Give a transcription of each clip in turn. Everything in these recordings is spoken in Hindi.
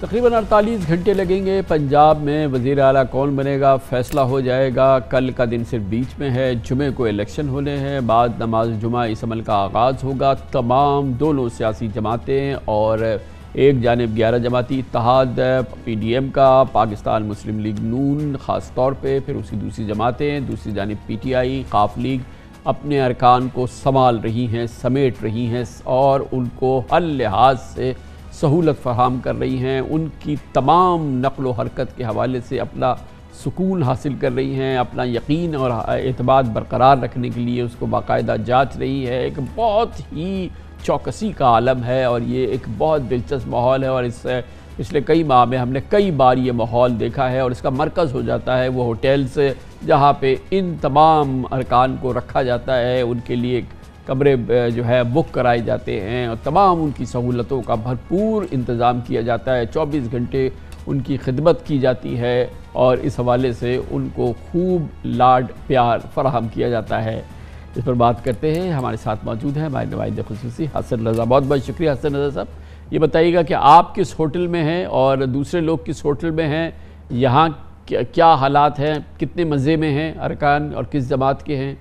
तकरीबन 48 घंटे लगेंगे पंजाब में वज़ी अला कौन बनेगा फ़ैसला हो जाएगा कल का दिन सिर्फ बीच में है जुमे को इलेक्शन होने हैं बाद नमाज जुमा इस अमल का आगाज़ होगा तमाम दोनों सियासी जमातें और एक जानब ग्यारह जमाती इतिहाद पी डी एम का पाकिस्तान मुस्लिम लीग नून ख़ास तौर पर फिर उसकी दूसरी जमातें दूसरी जानब P T I Qaf league अपने अरकान को संभाल रही हैं समेट रही हैं और उनको हर लिहाज से सहूलत फराम कर रही हैं उनकी तमाम नकल व हरकत के हवाले से अपना सुकून हासिल कर रही हैं अपना यकीन और अतबाद बरकरार रखने के लिए उसको बाकायदा जाँच रही है एक बहुत ही चौकसी का आलम है और ये एक बहुत दिलचस्प माहौल है और इस पिछले कई माह में हमने कई बार ये माहौल देखा है और इसका मरकज़ हो जाता है वो होटल्स जहाँ पे इन तमाम अरकान को रखा जाता है उनके लिए एक कमरे जो है बुक कराए जाते हैं और तमाम उनकी सहूलतों का भरपूर इंतज़ाम किया जाता है चौबीस घंटे उनकी खिदमत की जाती है और इस हवाले से उनको खूब लाड प्यार फराहम किया जाता है इस पर बात करते हैं हमारे साथ मौजूद हैं हमारे नुमाइंद खसूसी हसन रजा बहुत बहुत शुक्रिया हसन रजा साहब ये बताइएगा कि आप किस होटल में हैं और दूसरे लोग किस होटल में हैं यहाँ क्या हालात हैं कितने मज़े में हैं अरकान और किस जमात के हैं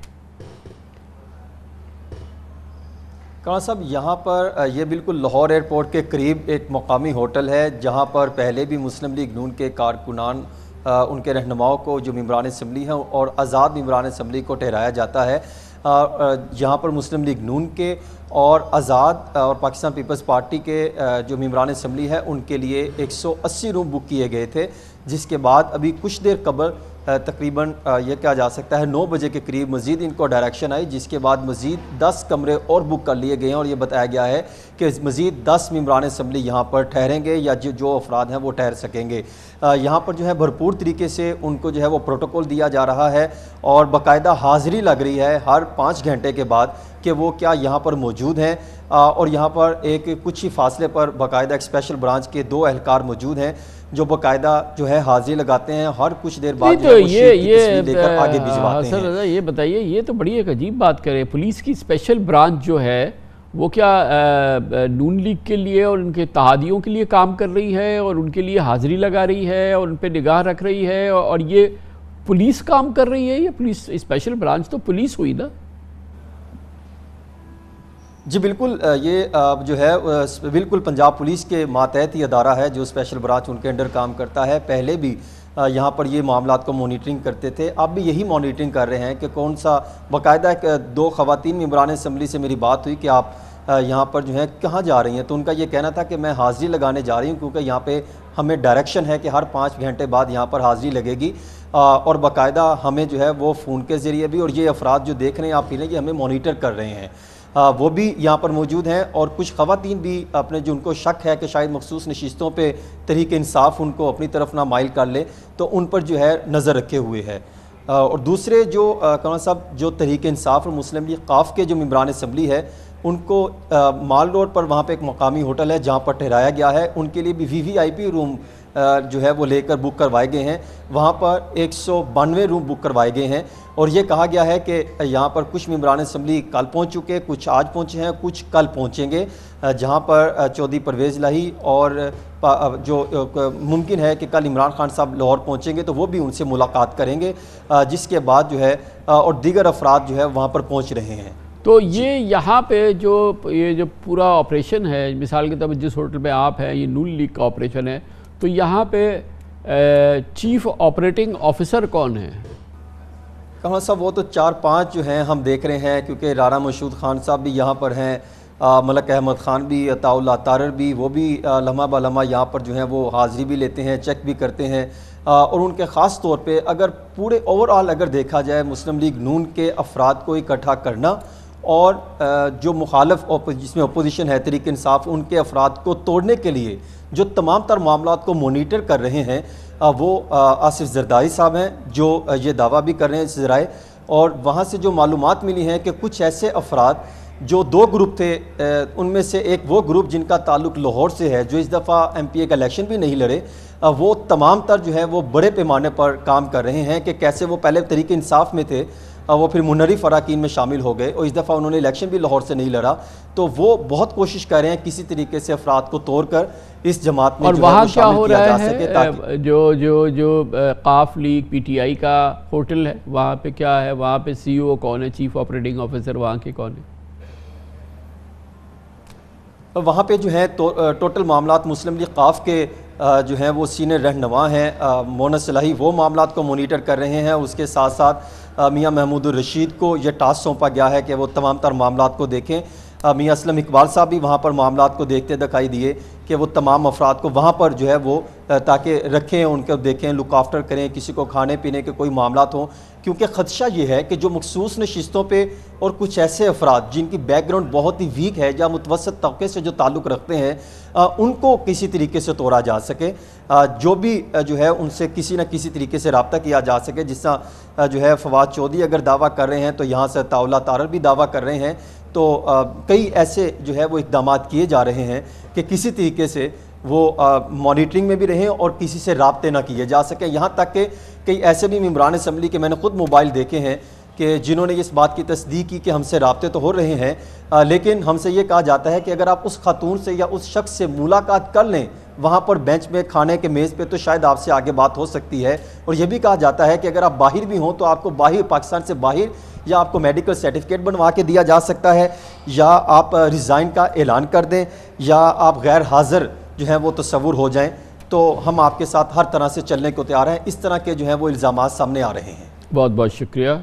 कहाँ साहब यहाँ पर यह बिल्कुल लाहौर एयरपोर्ट के करीब एक मकामी होटल है जहाँ पर पहले भी मुस्लिम लीग नून के कारकुनान उनके रहनुमाओं को जो मम्बरान इसम्बली हैं और आज़ाद मम्बरान इसम्बली को ठहराया जाता है यहाँ पर मुस्लिम लीग नून के और आज़ाद और पाकिस्तान पीपल्स पार्टी के जो मम्बरान इसम्बली है उनके लिए 180 रूम बुक किए गए थे जिसके बाद अभी कुछ देर कबल तकरीबन यह कहा जा सकता है नौ बजे के करीब मज़ीद इनको डायरेक्शन आई जिसके बाद मज़ीद दस कमरे और बुक कर लिए गए हैं और ये बताया गया है कि मज़ीद दस मम्बरान इसम्बली यहाँ पर ठहरेंगे या जो जो अफराद हैं वो ठहर सकेंगे यहाँ पर जो है भरपूर तरीके से उनको जो है वो प्रोटोकॉल दिया जा रहा है और बाकायदा हाज़िरी लग रही है हर पाँच घंटे के बाद कि वो क्या यहाँ पर मौजूद हैं और यहाँ पर एक कुछ ही फासले पर बाकायदा एक स्पेशल ब्रांच के दो एहलकार मौजूद हैं जो बाकायदा जो है हाजिर लगाते हैं हर कुछ देर बाद तो ये ये लेकर आगे भिजवाते हाँ, हैं ये बताइए ये तो बड़ी एक अजीब बात करें पुलिस की स्पेशल ब्रांच जो है वो क्या नून लीग के लिए और उनके तहादियों के लिए काम कर रही है और उनके लिए हाजिरी लगा रही है और उन पर निगाह रख रही है और ये पुलिस काम कर रही है या पुलिस स्पेशल ब्रांच तो पुलिस हुई ना जी बिल्कुल ये जो है बिल्कुल पंजाब पुलिस के मातहत ही अदारा है जो स्पेशल ब्रांच उनके अंडर काम करता है पहले भी यहाँ पर ये मामला को मॉनिटरिंग करते थे अब भी यही मॉनिटरिंग कर रहे हैं कि कौन सा बाकायदा दो खवतिन मम्बरान असम्बली से मेरी बात हुई कि आप यहाँ पर जो है कहाँ जा रही हैं तो उनका ये कहना था कि मैं हाज़िरी लगाने जा रही हूँ क्योंकि यहाँ पे हमें डायरेक्शन है कि हर पाँच घंटे बाद यहाँ पर हाज़िरी लगेगी और बाकायदा हमें जो है वो फ़ोन के ज़रिए भी और ये अफराद जो देख रहे हैं आप फिर हैं कि हमें मोनीटर कर रहे हैं वो भी यहाँ पर मौजूद हैं और कुछ खवतिन भी अपने जो उनको शक है कि शायद मखसूस नशस्तों पर तहरीक इंसाफ उनको अपनी तरफ ना माइल कर ले तो उन पर जो है नज़र रखे हुए है और दूसरे जो कमर साहब जो तहरीक इंसाफ और मुस्लिम लीग काफ के जो मम्बरान इसम्बली है उनको आ, माल रोड पर वहाँ पे एक मकामी होटल है जहाँ पर ठहराया गया है उनके लिए भी V V I P room आ, जो है वो लेकर बुक करवाए गए हैं वहाँ पर एक सौ बानवे रूम बुक करवाए गए हैं और ये कहा गया है कि यहाँ पर कुछ मम्बरान इसम्बली कल पहुँच चुके कुछ आज पहुँचे हैं कुछ कल पहुँचेंगे जहाँ पर चौधरी परवेज़ लाही और जो मुमकिन है कि कल इमरान खान साहब लाहौर पहुँचेंगे तो वो भी उनसे मुलाकात करेंगे जिसके बाद जो है और दीगर अफराद जो है वहाँ पर पहुँच रहे हैं तो ये यहाँ पे जो ये जो पूरा ऑपरेशन है मिसाल के तौर पर जिस होटल पे आप हैं ये नून लीग का ऑपरेशन है तो यहाँ पे चीफ ऑपरेटिंग ऑफिसर कौन है कहाँ साहब वो तो चार पांच जो हैं हम देख रहे हैं क्योंकि राना मशहूद खान साहब भी यहाँ पर हैं मलक अहमद ख़ान भी अताउल्ला तारर भी वो भी लम्हा लम्हा यहाँ पर जो हैं वो हाज़िरी भी लेते हैं चेक भी करते हैं और उनके ख़ास तौर पर अगर पूरे ओवरऑल अगर देखा जाए मुस्लिम लीग नून के अफराद को इकट्ठा करना और जो मुखालफ जिसमें अपोजिशन है तरीक इंसाफ उनके अफराद को तोड़ने के लिए जो तमाम तर मामला को मोनीटर कर रहे हैं वो आसिफ जरदारी साहब हैं जो ये दावा भी कर रहे हैं इस ज़राए और वहाँ से जो मालूम मिली हैं कि कुछ ऐसे अफराद जो दो ग्रुप थे उनमें से एक वो ग्रुप जिनका ताल्लुक लाहौर से है जो इस दफ़ा एम पी ए का इलेक्शन भी नहीं लड़े वो तमाम तर जो है वो बड़े पैमाने पर काम कर रहे हैं कि कैसे वो पहले तरीके इंसाफ में थे वो फिर मुनरी अरकान में शामिल हो गए और इस दफ़ा उन्होंने इलेक्शन भी लाहौर से नहीं लड़ा तो वो बहुत कोशिश कर रहे हैं किसी तरीके से अफराद को तोड़ कर इस जमात में और वहाँ क्या हो रहा है जो जो जो Qaf league P T I का होटल है वहाँ पर क्या है वहाँ पर सी ओ कौन है चीफ ऑपरेटिंग ऑफिसर वहाँ के कौन है वहाँ पे जो है तो, टोटल मामला मुस्लिम लीग काफ के जो है वो सीनियर रहनमा हैं मोन सलाही वो मामला को मोनीटर कर रहे हैं उसके साथ साथ मियाँ महमूद रशीद को यह टास्क सौंपा गया है कि वो तमाम तर मामला को देखें मियाँ असलम इकबाल साहब भी वहाँ पर मामला को देखते दिखाई दिए कि वो तमाम अफराद को वहाँ पर जो है वो ताकि रखें उनको देखें लुक आफ्टर करें किसी को खाने पीने के कोई मामला हों क्योंकि खदशा ये है कि जो मखसूस नशस्तों पर और कुछ ऐसे अफराद जिनकी बैकग्राउंड बहुत ही वीक है या मुतवसत तबके से जो ताल्लुक़ रखते हैं आ, उनको किसी तरीके से तोड़ा जा सके आ, जो भी जो है उनसे किसी न किसी तरीके से रबता किया जा सके जिस तरह जो है फवाद चौधरी अगर दावा कर रहे हैं तो यहाँ से ताउला तारर भी दावा कर रहे हैं तो आ, कई ऐसे जो है वो इकदाम किए जा रहे हैं कि किसी तरीके से वो मॉनिटरिंग में भी रहें और किसी से रबते ना किए जा सकें यहाँ तक के कई ऐसे भी मम्बरान इसम्बली के मैंने ख़ुद मोबाइल देखे हैं कि जिन्होंने इस बात की तस्दीक की कि हमसे रबते तो हो रहे हैं आ, लेकिन हमसे ये कहा जाता है कि अगर आप उस खातून से या उस शख्स से मुलाकात कर लें वहाँ पर बेंच में खाने के मेज़ पे तो शायद आपसे आगे बात हो सकती है और यह भी कहा जाता है कि अगर आप बाहर भी हों तो आपको बाहर पाकिस्तान से बाहर या आपको मेडिकल सर्टिफिकेट बनवा के दिया जा सकता है या आप रिज़ाइन का ऐलान कर दें या आप गैर हाज़र जो है वो तस्वुर हो जाएँ तो हम आपके साथ हर तरह से चलने को तैयार हैं इस तरह के जो है वो इल्ज़ाम सामने आ रहे हैं बहुत बहुत शुक्रिया